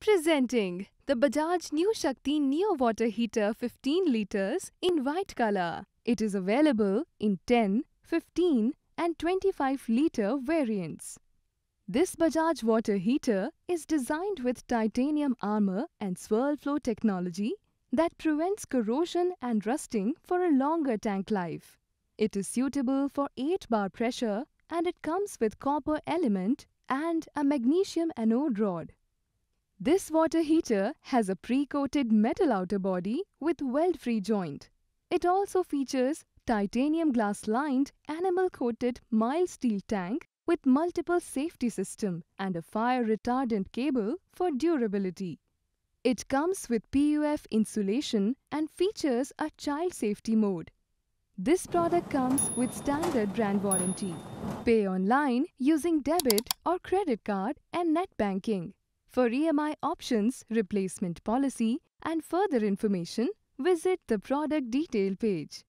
Presenting the Bajaj New Shakti Neo Water Heater 15 liters in white color. It is available in 10, 15 and 25 liter variants. This Bajaj water heater is designed with titanium armor and swirl flow technology that prevents corrosion and rusting for a longer tank life. It is suitable for 8 bar pressure and it comes with copper element and a magnesium anode rod. This water heater has a pre-coated metal outer body with weld-free joint. It also features titanium glass-lined enamel-coated mild steel tank with multiple safety system and a fire retardant cable for durability. It comes with PUF insulation and features a child safety mode. This product comes with standard brand warranty. Pay online using debit or credit card and net banking. For EMI options, replacement policy and further information, visit the product detail page.